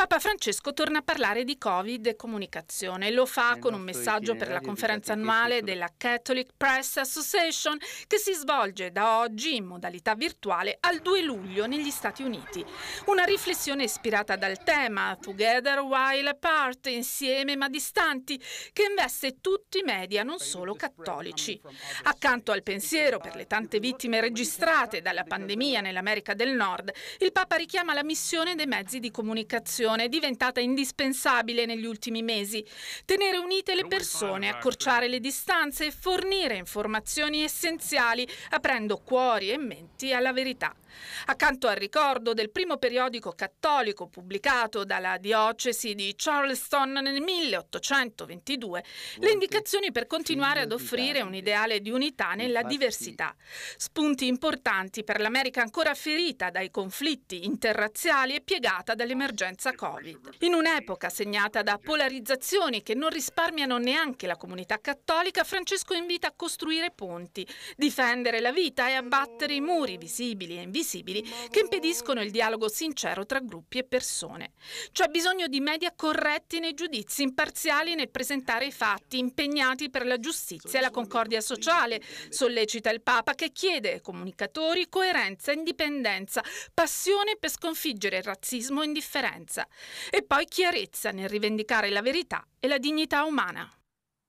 Papa Francesco torna a parlare di Covid e comunicazione. Lo fa con un messaggio per la conferenza annuale della Catholic Press Association che si svolge da oggi in modalità virtuale al 2 luglio negli Stati Uniti. Una riflessione ispirata dal tema Together While Apart, insieme ma distanti, che investe tutti i media, non solo cattolici. Accanto al pensiero per le tante vittime registrate dalla pandemia nell'America del Nord, il Papa richiama la missione dei mezzi di comunicazione comunicazione è diventata indispensabile negli ultimi mesi. Tenere unite le persone, eh, accorciare le distanze e fornire informazioni essenziali, aprendo cuori e menti alla verità. Accanto al ricordo del primo periodico cattolico pubblicato dalla diocesi di Charleston nel 1822, le indicazioni per continuare ad offrire un ideale di unità nella diversità. Spunti importanti per l'America ancora ferita dai conflitti interrazziali e piegata dall'emergenza Covid. In un'epoca segnata da polarizzazioni che non risparmiano neanche la comunità cattolica, Francesco invita a costruire ponti, difendere la vita e abbattere i muri visibili e invisibili che impediscono il dialogo sincero tra gruppi e persone. C'è bisogno di media corretti nei giudizi, imparziali nel presentare i fatti, impegnati per la giustizia e la concordia sociale, sollecita il Papa che chiede ai comunicatori coerenza, indipendenza, passione per sconfiggere il razzismo e indifferenza e poi chiarezza nel rivendicare la verità e la dignità umana.